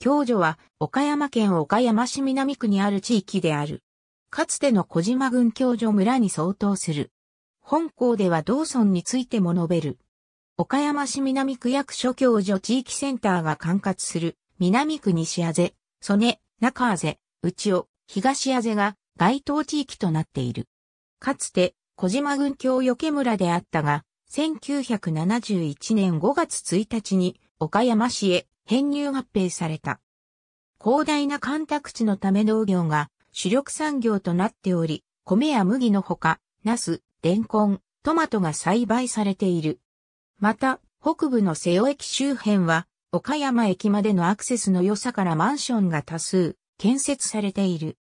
教女は岡山県岡山市南区にある地域である。かつての小島郡教女村に相当する。本校では道村についても述べる。岡山市南区役所教授地域センターが管轄する南区西あぜ、曽根、中あぜ、内尾、東あぜが該当地域となっている。かつて小島郡教余家村であったが、1971年5月1日に岡山市へ編入合併された。広大な干拓地のため農業が主力産業となっており、米や麦のほか、ナス、レンコン、トマトが栽培されている。また、北部の瀬尾駅周辺は、岡山駅までのアクセスの良さからマンションが多数建設されている。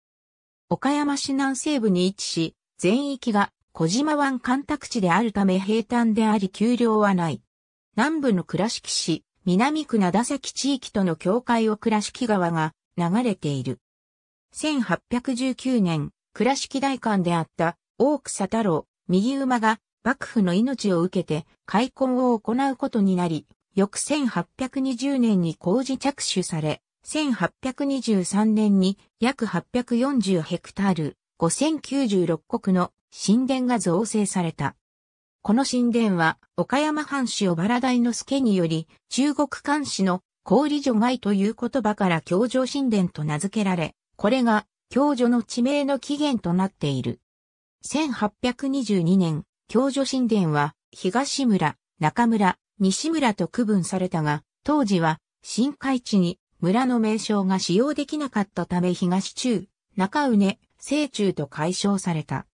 岡山市南西部に位置し、全域が小島湾干拓地であるため平坦であり丘陵はない。南部の倉敷市、南区灘崎地域との境界を倉敷川が流れている。1819年、倉敷大官であった大草太郎、右馬が幕府の命を受けて開墾を行うことになり、翌1820年に工事着手され、1823年に約840ヘクタール、5096国の神殿が造成された。この神殿は、岡山藩主小原大之助により、中国漢詩の氷除外という言葉から教女神殿と名付けられ、これが教女の地名の起源となっている。1822年、教女神殿は東村、中村、西村と区分されたが、当時は新海地に村の名称が使用できなかったため東中、中畝、西中と解消された。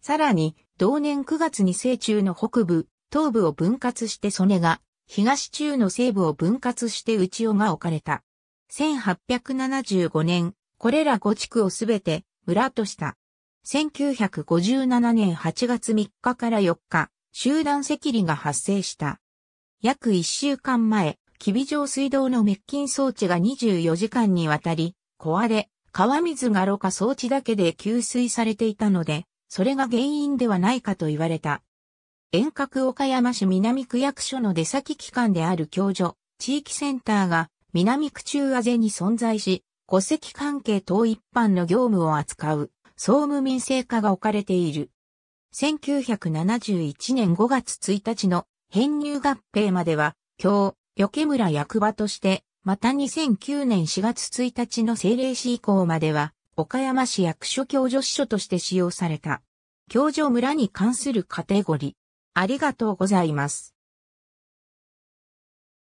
さらに、同年9月に西中の北部、東部を分割して曽根が、東中の西部を分割して内尾が置かれた。1875年、これら5地区をすべて村とした。1957年8月3日から4日、集団赤痢が発生した。約1週間前、吉備城水道の滅菌装置が24時間にわたり、壊れ、川水がろ過装置だけで給水されていたので、それが原因ではないかと言われた。遠隔岡山市南区役所の出先機関である共助、地域センターが南区中あぜに存在し、戸籍関係等一般の業務を扱う総務民生課が置かれている。1971年5月1日の編入合併までは、今日、余村役場として、また2009年4月1日の政令市以降までは、岡山市役所共助司書として使用された。共助村に関するカテゴリー。ありがとうございます。